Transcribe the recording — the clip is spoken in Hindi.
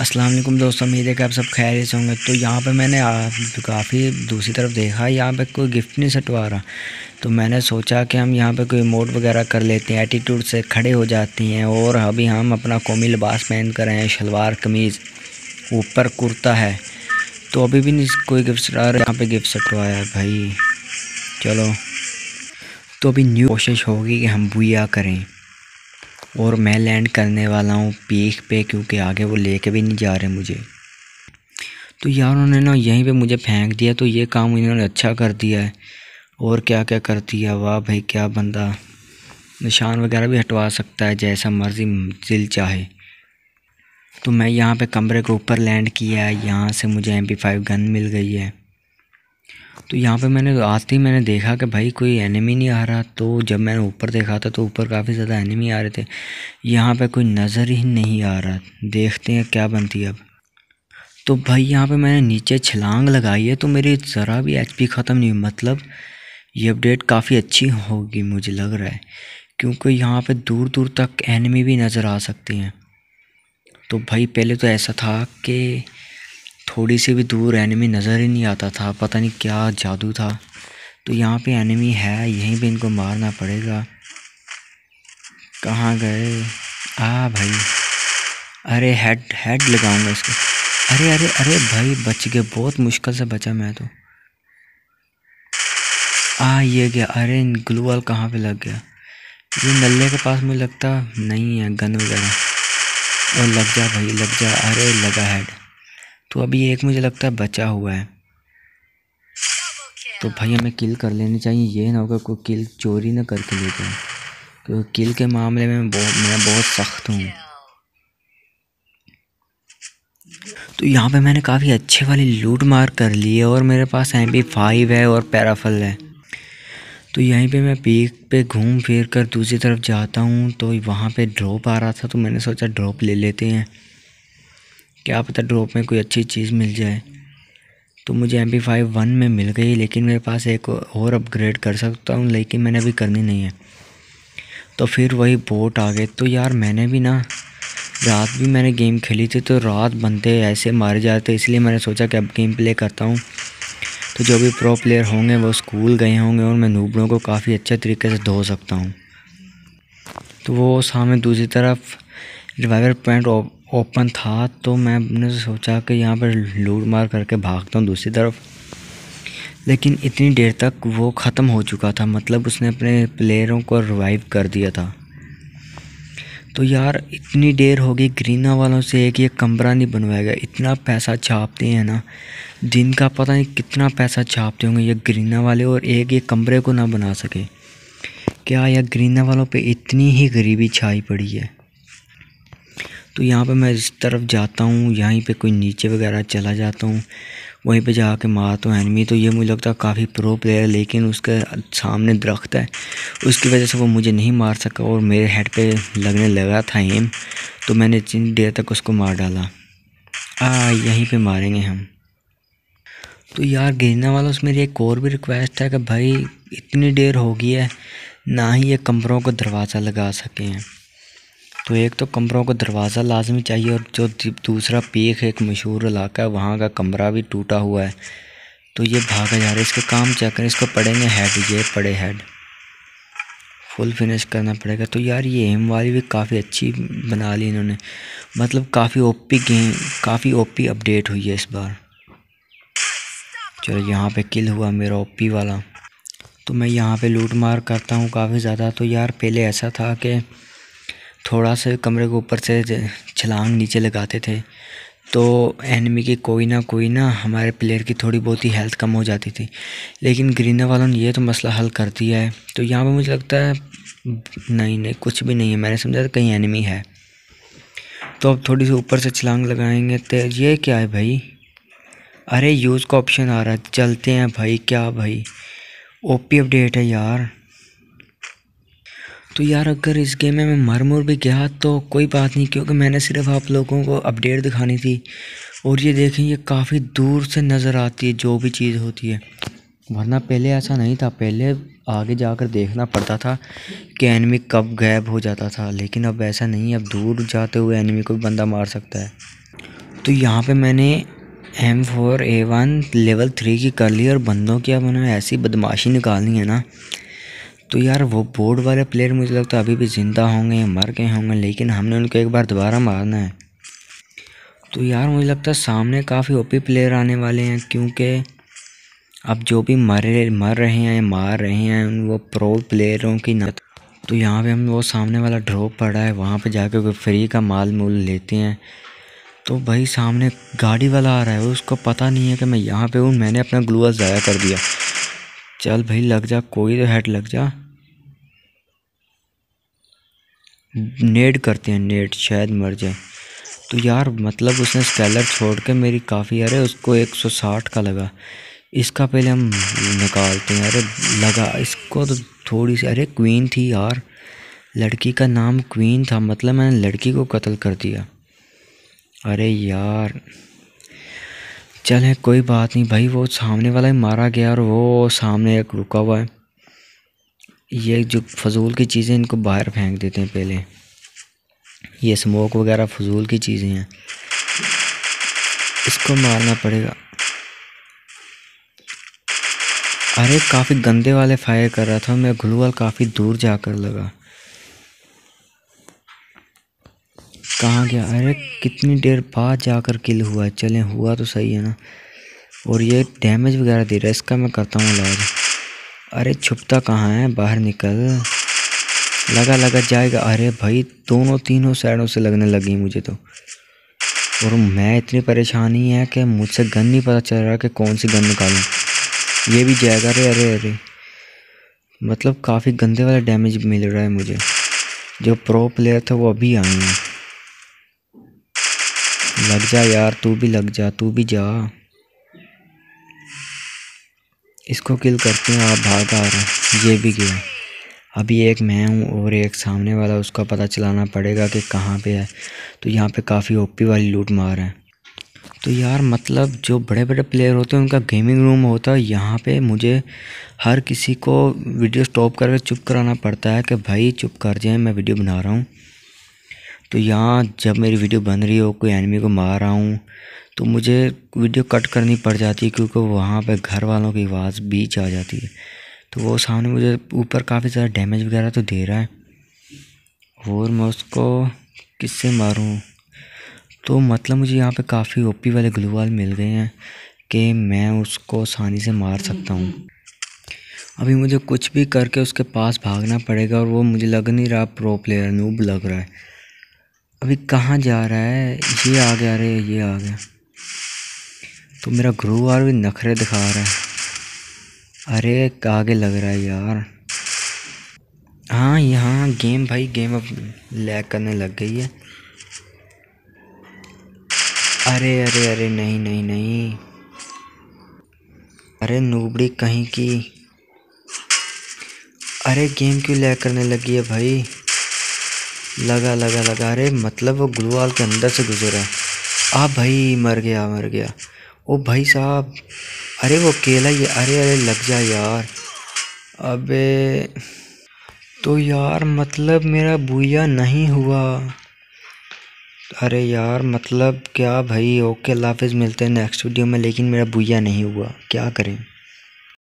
अस्सलाम वालेकुम दोस्तों उम्मीद है कि आप सब खैर से होंगे तो यहाँ पे मैंने काफ़ी दूसरी तरफ देखा यहाँ पे कोई गिफ्ट नहीं सटवा रहा तो मैंने सोचा कि हम यहाँ पे कोई मोड वगैरह कर लेते हैं एटीट्यूड से खड़े हो जाते हैं और अभी हम अपना कौमी लिबास पहन कर रहे हैं शलवार कमीज़ ऊपर कुर्ता है तो अभी भी नहीं कोई गिफ्ट सटवा रहा यहाँ पर गिफ्ट सटवाया भाई चलो तो अभी न्यू कोशिश होगी कि हम बुया करें और मैं लैंड करने वाला हूँ पीक पे क्योंकि आगे वो लेके भी नहीं जा रहे मुझे तो यार उन्होंने ना यहीं पे मुझे फेंक दिया तो ये काम इन्होंने अच्छा कर दिया है और क्या क्या कर दिया वाह भाई क्या बंदा निशान वगैरह भी हटवा सकता है जैसा मर्ज़ी दिल चाहे तो मैं यहाँ पे कमरे के ऊपर लैंड किया है यहाँ से मुझे एम पी फाइव गन मिल गई है तो यहाँ पे मैंने आते ही मैंने देखा कि भाई कोई एनिमी नहीं आ रहा तो जब मैंने ऊपर देखा था तो ऊपर काफ़ी ज़्यादा एनिमी आ रहे थे यहाँ पे कोई नज़र ही नहीं आ रहा देखते हैं क्या बनती है अब तो भाई यहाँ पे मैंने नीचे छलांग लगाई है तो मेरी ज़रा भी एच ख़त्म नहीं हुई मतलब ये अपडेट काफ़ी अच्छी होगी मुझे लग रहा है क्योंकि यहाँ पे दूर दूर तक एनिमी भी नज़र आ सकती हैं तो भाई पहले तो ऐसा था कि थोड़ी सी भी दूर एनिमी नज़र ही नहीं आता था पता नहीं क्या जादू था तो यहाँ पे एनिमी है यहीं पे इनको मारना पड़ेगा कहाँ गए आ भाई अरे हेड हेड लगाऊंगा इसको अरे अरे अरे भाई बच गए बहुत मुश्किल से बचा मैं तो आ ये गया अरे ग्लू वाल कहाँ पर लग गया ये नल्ले के पास मुझे लगता नहीं है गन वगैरह और लग जा भाई लग जा अरे लगा हेड तो अभी एक मुझे लगता है बचा हुआ है तो भाई हमें किल कर लेनी चाहिए ये ना होगा कोई किल चोरी ना करके ले जाए क्योंकि किल के मामले में बहुत मैं बहुत सख्त हूँ तो यहाँ पे मैंने काफ़ी अच्छे वाली लूट मार कर ली है और मेरे पास एम पी फाइव है और पैराफल है तो यहीं पे मैं पीक पे घूम फिर कर दूसरी तरफ जाता हूँ तो वहाँ पे ड्रॉप आ रहा था तो मैंने सोचा ड्रॉप ले लेते हैं क्या पता ड्रॉप में कोई अच्छी चीज़ मिल जाए तो मुझे एम पी फाइव वन में मिल गई लेकिन मेरे पास एक और अपग्रेड कर सकता हूँ लेकिन मैंने अभी करनी नहीं है तो फिर वही बोट आ गए तो यार मैंने भी ना रात भी मैंने गेम खेली थी तो रात बनते ऐसे मारे जाते इसलिए मैंने सोचा कि अब गेम प्ले करता हूँ तो जो भी प्रो प्लेयर होंगे वो स्कूल गए होंगे और मैं नूबड़ों को काफ़ी अच्छे तरीके से धो सकता हूँ तो वो सामने दूसरी तरफ रिवाइवर पॉइंट ओपन था तो मैंने सोचा कि यहाँ पर लूट मार करके भागता हूँ दूसरी तरफ लेकिन इतनी देर तक वो ख़त्म हो चुका था मतलब उसने अपने प्लेयरों को रिवाइव कर दिया था तो यार इतनी देर होगी ग्रीना वालों से एक ये कमरा नहीं बनवाया गया इतना पैसा छापते हैं ना दिन का पता नहीं कितना पैसा छापते होंगे ये ग्रीना वाले और एक ये कमरे को ना बना सके क्या यार ग्रीना वालों पे इतनी ही गरीबी छाई पड़ी है तो यहाँ पे मैं इस तरफ जाता हूँ यहीं पे कोई नीचे वगैरह चला जाता हूँ वहीं पे कर मारता हूँ एनमी तो ये मुझे लगता है काफ़ी प्रो प्लेयर है लेकिन उसके सामने दरख्त है उसकी वजह से वो मुझे नहीं मार सका और मेरे हेड पे लगने लगा था एम तो मैंने इतनी देर तक उसको मार डाला आ यहीं पर मारेंगे हम तो यार गिरने वाला उसमें मेरी एक और भी रिक्वेस्ट है कि भाई इतनी देर हो गई है ना ही ये कमरों को दरवाज़ा लगा सके हैं तो एक तो कमरों का दरवाज़ा लाजमी चाहिए और जो दूसरा पेख एक मशहूर इलाका है वहाँ का कमरा भी टूटा हुआ है तो ये भागा जा रहा है इसके काम चेक करें इसको पड़ेंगे हेड ये पड़े हेड फुल फिनिश करना पड़ेगा तो यार ये एम वाली भी काफ़ी अच्छी बना ली इन्होंने मतलब काफ़ी ओपी गेम काफ़ी ओपी अपडेट हुई है इस बार चलो यहाँ पे किल हुआ मेरा ओपी वाला तो मैं यहाँ पे लूट मार करता हूँ काफ़ी ज़्यादा तो यार पहले ऐसा था कि थोड़ा सा कमरे के ऊपर से छलांग नीचे लगाते थे तो एनिमी की कोई ना कोई ना हमारे प्लेयर की थोड़ी बहुत ही हेल्थ कम हो जाती थी लेकिन ग्रीनर वालों ने ये तो मसला हल कर दिया है तो यहाँ पर मुझे लगता है नहीं नहीं कुछ भी नहीं है मैंने समझा था कहीं एनिमी है तो अब थोड़ी सी ऊपर से छलांग लगाएंगे तो ये क्या है भाई अरे यूज़ का ऑप्शन आ रहा है चलते हैं भाई क्या भाई ओपी अपडेट है यार तो यार अगर इस गेम में मैं मर मुर भी गया तो कोई बात नहीं क्योंकि मैंने सिर्फ आप लोगों को अपडेट दिखानी थी और ये देखें ये काफ़ी दूर से नज़र आती है जो भी चीज़ होती है वरना पहले ऐसा नहीं था पहले आगे जाकर देखना पड़ता था कि एनमी कब गायब हो जाता था लेकिन अब ऐसा नहीं अब दूर जाते हुए एनमी को बंदा मार सकता है तो यहाँ पर मैंने M four A one level three की कर ली और बंदों की अब उन्हें ऐसी बदमाशी निकालनी है ना तो यार वो बोर्ड वाले प्लेयर मुझे लगता है अभी भी ज़िंदा होंगे या मर गए होंगे लेकिन हमने उनको एक बार दोबारा मारना है तो यार मुझे लगता है सामने काफ़ी ओपी प्लेयर आने वाले हैं क्योंकि अब जो भी मरे मर रहे हैं या मार रहे हैं वो प्रो प्लेयरों की नत तो यहाँ पे हम वो सामने वाला ड्रॉप पड़ा है वहाँ पे जाके कोई फ्री का माल मूल लेते हैं तो भाई सामने गाड़ी वाला आ रहा है उसको पता नहीं है कि मैं यहाँ पे हूँ मैंने अपना ग्लूअस ज़ाया कर दिया चल भाई लग जा कोई तो हेड लग जा नेड करते हैं नेड शायद मर जाए तो यार मतलब उसने स्कैलर छोड़ के मेरी काफ़ी अरे उसको 160 का लगा इसका पहले हम निकालते हैं अरे लगा इसको तो थोड़ी सी अरे क्वीन थी यार लड़की का नाम क्वीन था मतलब मैंने लड़की को कत्ल कर दिया अरे यार चले कोई बात नहीं भाई वो सामने वाला ही मारा गया और वो सामने एक रुका हुआ है ये जो फजूल की चीज़ें इनको बाहर फेंक देते हैं पहले ये स्मोक वगैरह फजूल की चीज़ें हैं इसको मारना पड़ेगा अरे काफ़ी गंदे वाले फायर कर रहा था मैं घुलवल काफ़ी दूर जाकर लगा कहाँ गया अरे कितनी देर बाद जा कर किल हुआ है चलें हुआ तो सही है ना और ये डैमेज वगैरह दे रहा है इसका मैं करता हूँ इलाज अरे छुपता कहाँ है बाहर निकल लगा लगा जाएगा अरे भाई दोनों तीनों साइडों से लगने लगी मुझे तो और मैं इतनी परेशानी है कि मुझसे गन नहीं पता चल रहा कि कौन सी गन निकालूँ ये भी जाएगा अरे अरे अरे मतलब काफ़ी गंदे वाला डैमेज मिल रहा है मुझे जो प्रो प्लेयर था वो अभी आए हैं लग जा यार तू भी लग जा तू भी जा इसको किल करते हैं आप भाग आ रहे ये भी गया अभी एक मैं हूँ और एक सामने वाला उसका पता चलाना पड़ेगा कि कहाँ पे है तो यहाँ पे काफ़ी ओपी वाली लूट मार है तो यार मतलब जो बड़े बड़े प्लेयर होते हैं उनका गेमिंग रूम होता है यहाँ पे मुझे हर किसी को वीडियो स्टॉप करके चुप कराना पड़ता है कि भाई चुप कर जाए मैं वीडियो बना रहा हूँ तो यहाँ जब मेरी वीडियो बन रही हो कोई एनिमी को मार रहा हूँ तो मुझे वीडियो कट करनी पड़ जाती है क्योंकि वहाँ पे घर वालों की आवाज़ बीच आ जाती है तो वो सामने मुझे ऊपर काफ़ी सारा डैमेज वगैरह तो दे रहा है और मैं उसको किससे मारूँ तो मतलब मुझे यहाँ पे काफ़ी ओपी वाले ग्लूवाल मिल गए हैं कि मैं उसको आसानी से मार सकता हूँ अभी मुझे कुछ भी करके उसके पास भागना पड़ेगा और वो मुझे लग नहीं रहा प्रो प्लेयर नूब लग रहा है अभी कहाँ जा रहा है ये आ गया अरे ये आ गया तो मेरा ग्रो भी नखरे दिखा रहा है अरे आगे लग रहा है यार हाँ यहाँ गेम भाई गेम अब लैग करने लग गई है अरे अरे अरे नहीं नहीं नहीं अरे नूबड़ी कहीं की अरे गेम क्यों लैग करने लगी है भाई लगा लगा लगा अरे मतलब वो गुलवाल के अंदर से गुजरा है आ भाई मर गया मर गया ओ भाई साहब अरे वो केला ये अरे अरे लग जा यार अबे तो यार मतलब मेरा बुया नहीं हुआ अरे यार मतलब क्या भाई ओके अल्लाह हाफिज़ मिलते हैं नेक्स्ट वीडियो में लेकिन मेरा बुया नहीं हुआ क्या करें